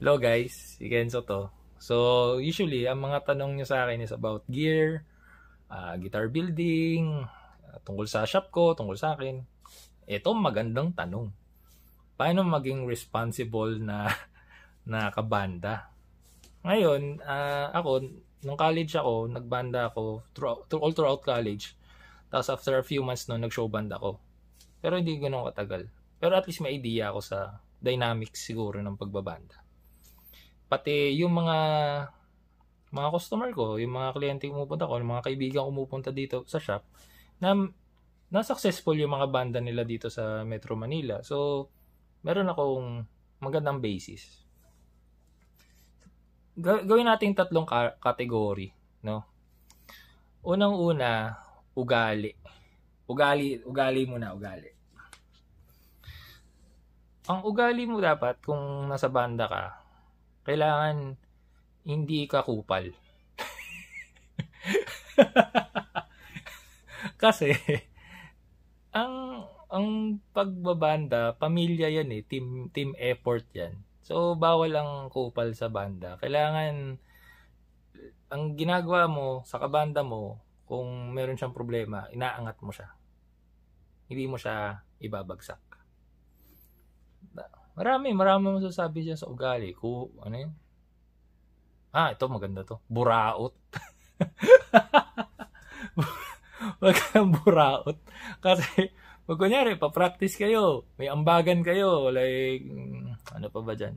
Hello guys, si Kenzo to. So, usually, ang mga tanong nyo sa akin is about gear, uh, guitar building, uh, tungkol sa shop ko, tungkol sa akin. Ito magandang tanong. Paano maging responsible na, na kabanda? Ngayon, uh, ako, nung college ako, nagbanda ako throughout, through, all throughout college. Tapos after a few months noon, nag-show band ako. Pero hindi ganun katagal. Pero at least may idea ako sa dynamics siguro ng pagbabanda pati yung mga mga customer ko, yung mga kliyente pumupunta ko, yung mga kaibigan ko pumunta dito sa shop, na, na successful yung mga banda nila dito sa Metro Manila. So, meron akong magandang basis. Gawin natin tatlong ka- category, no? Unang-una, ugali. Ugali, ugali muna, ugali. Ang ugali mo dapat kung nasa banda ka, kailangan hindi ka kupal. Kasi ang ang pagbabanda, pamilya 'yan eh, team team effort 'yan. So bawal ang kupal sa banda. Kailangan ang ginagawa mo sa kabanda mo, kung meron siyang problema, inaangat mo siya. Hindi mo siya ibabagsak. Marami, marami masasabi dyan sa ugali. Ku, ano yun? Ah, ito maganda to. Buraot. Wag kang buraot. Kasi, pag kunyari, pa kayo, may ambagan kayo, like, mm, ano pa ba dyan?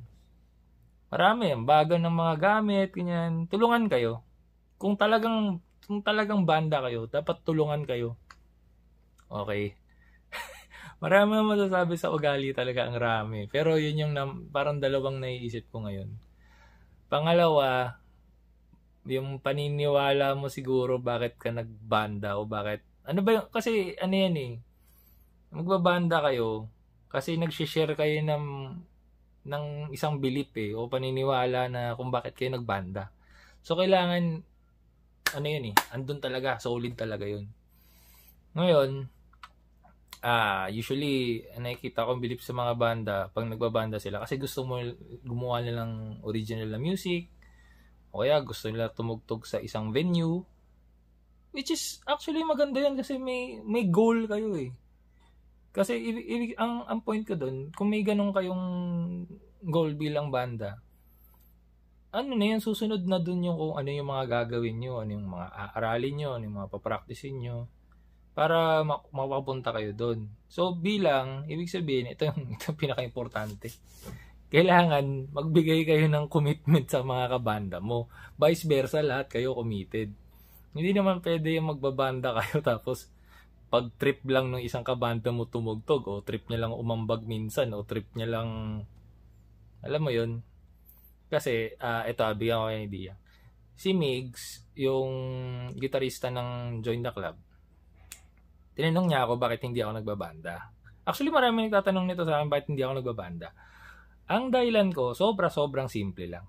Marami, ambagan ng mga gamit, ganyan. Tulungan kayo. Kung talagang, kung talagang banda kayo, dapat tulungan kayo. Okay. Marami ang masasabi sa ugali talaga ang rami. Pero yun yung nam- parang dalawang naiisip ko ngayon. Pangalawa, yung paniniwala mo siguro bakit ka nagbanda o bakit ano ba yung, kasi ano yan eh magbabanda kayo kasi nagsishare kayo ng ng isang belief eh o paniniwala na kung bakit kayo nagbanda so kailangan ano yan eh andun talaga solid talaga yun ngayon ah, usually nakikita kong bilip sa mga banda pag nagbabanda sila kasi gusto mo gumawa nilang original na music o kaya gusto nila tumugtog sa isang venue which is actually maganda yan kasi may may goal kayo eh. Kasi ibig, ibig ang ang point ko doon, kung may ganun kayong goal bilang banda, ano na yan, susunod na dun yung kung ano yung mga gagawin nyo, ano yung mga aaralin nyo, ano yung mga papracticein nyo para ma- kayo doon. So bilang, ibig sabihin, ito yung, ito yung pinaka-importante. Kailangan magbigay kayo ng commitment sa mga kabanda mo. Vice versa, lahat kayo committed. Hindi naman pwede yung magbabanda kayo tapos pag trip lang ng isang kabanda mo tumugtog o trip niya lang umambag minsan o trip niya lang alam mo yun kasi uh, ah, ito bigyan ko kayo idea si Migs yung gitarista ng Join the Club Tinanong niya ako bakit hindi ako nagbabanda. Actually, marami nagtatanong nito sa akin bakit hindi ako nagbabanda. Ang dahilan ko, sobra-sobrang simple lang.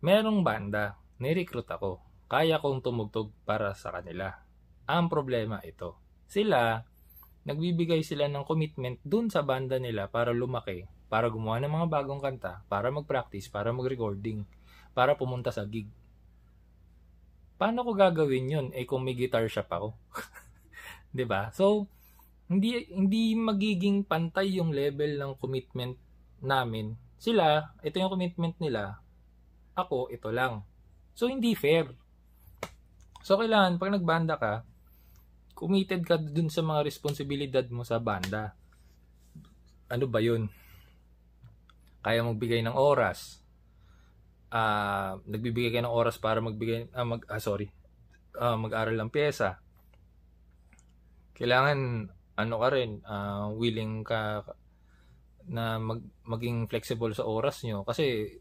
Merong banda, nirecruit ako. Kaya kong tumugtog para sa kanila. Ang problema ito, sila, nagbibigay sila ng commitment dun sa banda nila para lumaki, para gumawa ng mga bagong kanta, para mag-practice, para mag-recording, para pumunta sa gig. Paano ko gagawin yun? Eh kung may guitar shop ako. 'di ba? So hindi hindi magiging pantay yung level ng commitment namin. Sila, ito yung commitment nila. Ako, ito lang. So hindi fair. So kailangan pag nagbanda ka, committed ka dun sa mga responsibilidad mo sa banda. Ano ba yun? Kaya magbigay ng oras. Uh, nagbibigay ka ng oras para magbigay, ah, mag, ah, sorry, uh, mag-aral ng pyesa kailangan ano ka rin, uh, willing ka na mag, maging flexible sa oras nyo. Kasi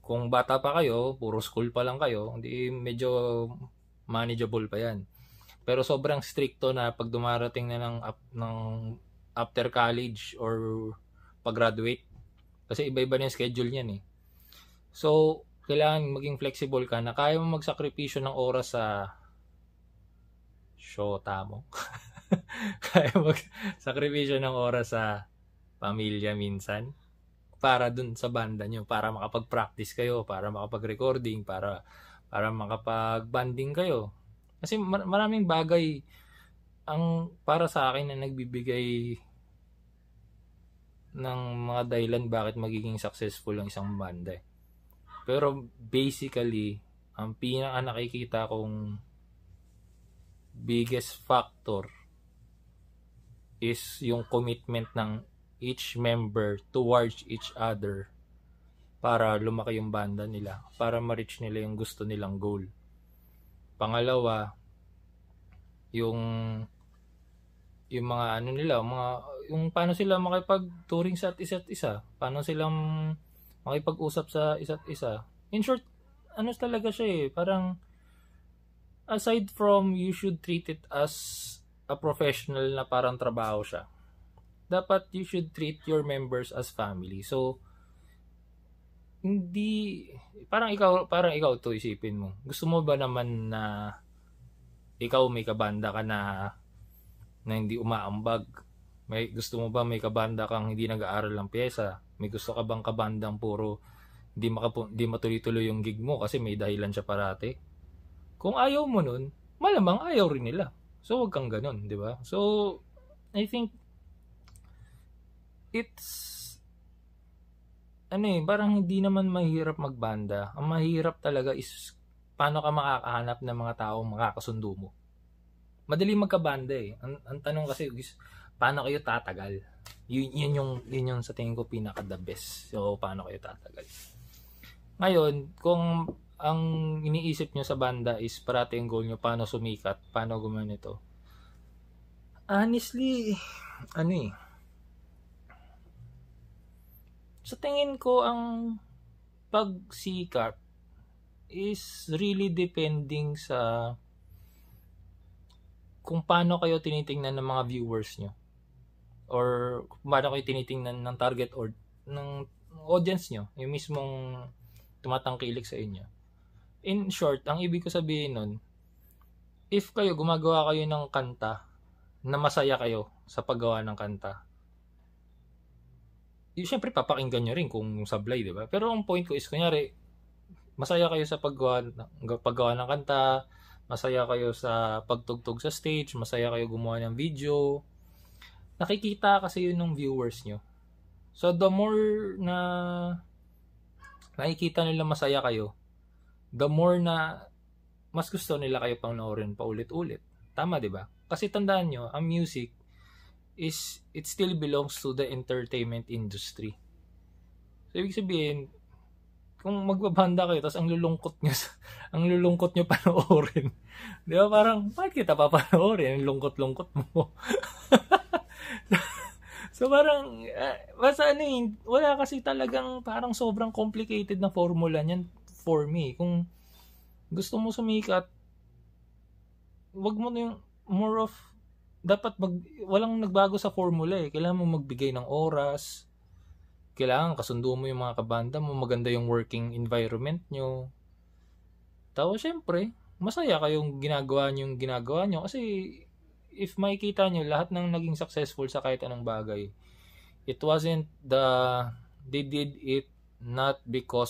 kung bata pa kayo, puro school pa lang kayo, hindi medyo manageable pa yan. Pero sobrang stricto na pag dumarating na ng, up, ng after college or pag-graduate. Kasi iba-iba na yung schedule niyan eh. So, kailangan maging flexible ka na kaya mo magsakripisyo ng oras sa shota mo. kaya mag-sakripisyo ng oras sa pamilya minsan para dun sa banda nyo, para makapag-practice kayo, para makapag-recording, para para makapag-banding kayo. Kasi mar- maraming bagay ang para sa akin na nagbibigay ng mga dahilan bakit magiging successful ang isang banda. Eh. Pero basically, ang pinaka nakikita kong biggest factor is yung commitment ng each member towards each other para lumaki yung banda nila, para ma-reach nila yung gusto nilang goal. Pangalawa, yung yung mga ano nila, mga yung paano sila makipag-touring sa isa't isa, paano sila makipag-usap sa isa't isa. In short, ano talaga siya eh, parang aside from you should treat it as a professional na parang trabaho siya, dapat you should treat your members as family. So, hindi, parang ikaw, parang ikaw to isipin mo. Gusto mo ba naman na ikaw may kabanda ka na na hindi umaambag? May, gusto mo ba may kabanda kang hindi nag-aaral ng pyesa? May gusto ka bang kabandang puro hindi, makapu- di matuloy-tuloy yung gig mo kasi may dahilan siya parate. Kung ayaw mo nun, malamang ayaw rin nila. So, wag kang ganun, di ba? So, I think, it's, ano eh, parang hindi naman mahirap magbanda. Ang mahirap talaga is, paano ka makakahanap ng mga tao makakasundo mo. Madali magkabanda eh. Ang, ang tanong kasi is, paano kayo tatagal? Yun, yun, yung, yun yung sa tingin ko pinaka the best. So, paano kayo tatagal? Ngayon, kung ang iniisip nyo sa banda is parating ang goal nyo paano sumikat, paano gumanito. Honestly, ano eh. Sa tingin ko, ang pagsikat is really depending sa kung paano kayo tinitingnan ng mga viewers nyo or kung paano kayo tinitingnan ng target or ng audience nyo, yung mismong tumatangkilik sa inyo in short, ang ibig ko sabihin nun, if kayo gumagawa kayo ng kanta na masaya kayo sa paggawa ng kanta, yung syempre papakinggan nyo rin kung sablay, di ba? Pero ang point ko is, kunyari, masaya kayo sa paggawa, paggawa ng kanta, masaya kayo sa pagtugtog sa stage, masaya kayo gumawa ng video, nakikita kasi yun ng viewers nyo. So, the more na nakikita nila masaya kayo, the more na mas gusto nila kayo panoorin paulit-ulit. Tama, di ba? Kasi tandaan nyo, ang music is, it still belongs to the entertainment industry. So, ibig sabihin, kung magbabanda kayo, tapos ang lulungkot nyo, ang lulungkot nyo panoorin. di ba? Parang, bakit kita papanoorin? Ang lungkot-lungkot mo. so, parang, uh, basta ano yun, eh, wala kasi talagang parang sobrang complicated na formula niyan for me. Kung gusto mo sumikat, wag mo na yung more of dapat mag walang nagbago sa formula eh. Kailangan mo magbigay ng oras. Kailangan kasundo mo yung mga kabanda mo, maganda yung working environment nyo. Tapos syempre, masaya kayong ginagawa nyo yung ginagawa nyo kasi if makikita nyo lahat ng naging successful sa kahit anong bagay, it wasn't the they did it not because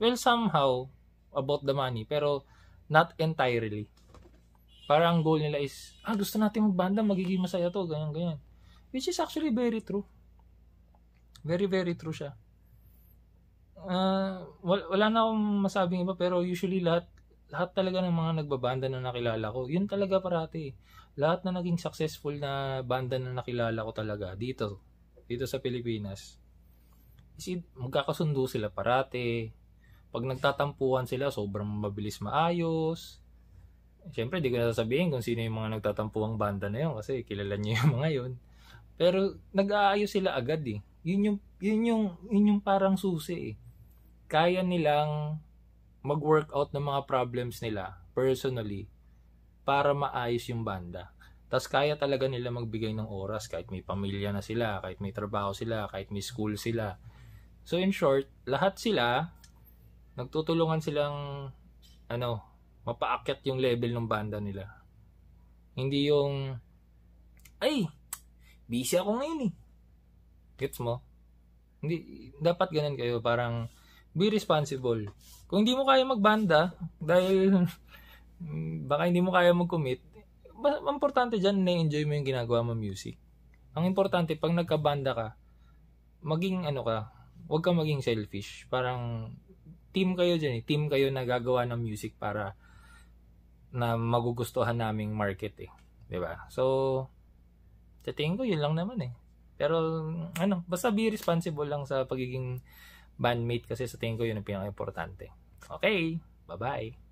Well, somehow, about the money, pero not entirely. Parang goal nila is, ah, gusto natin magbanda, magiging masaya to, ganyan, ganyan. Which is actually very true. Very, very true siya. Uh, wala, na akong masabing iba, pero usually lahat, lahat talaga ng mga nagbabanda na nakilala ko, yun talaga parati. Lahat na naging successful na banda na nakilala ko talaga dito, dito sa Pilipinas, is magkakasundo sila parati, pag nagtatampuhan sila, sobrang mabilis maayos. Siyempre, di ko na sasabihin kung sino yung mga nagtatampuhang banda na yun kasi kilala niyo yung mga yun. Pero nag-aayos sila agad eh. Yun yung, yun yung, yun yung parang susi eh. Kaya nilang mag-workout ng mga problems nila personally para maayos yung banda. Tapos kaya talaga nila magbigay ng oras kahit may pamilya na sila, kahit may trabaho sila, kahit may school sila. So in short, lahat sila nagtutulungan silang ano, mapaakyat yung level ng banda nila. Hindi yung ay, busy ako ngayon eh. Gets mo? Hindi dapat ganun kayo parang be responsible. Kung hindi mo kaya magbanda dahil baka hindi mo kaya mag-commit, importante diyan na enjoy mo yung ginagawa mo music. Ang importante pag nagkabanda ka, maging ano ka, huwag ka maging selfish. Parang team kayo dyan eh. Team kayo na gagawa ng music para na magugustuhan naming market eh. ba diba? So, sa tingin ko, yun lang naman eh. Pero, ano, basta be responsible lang sa pagiging bandmate kasi sa tingin ko yun ang pinaka-importante. Okay, bye-bye!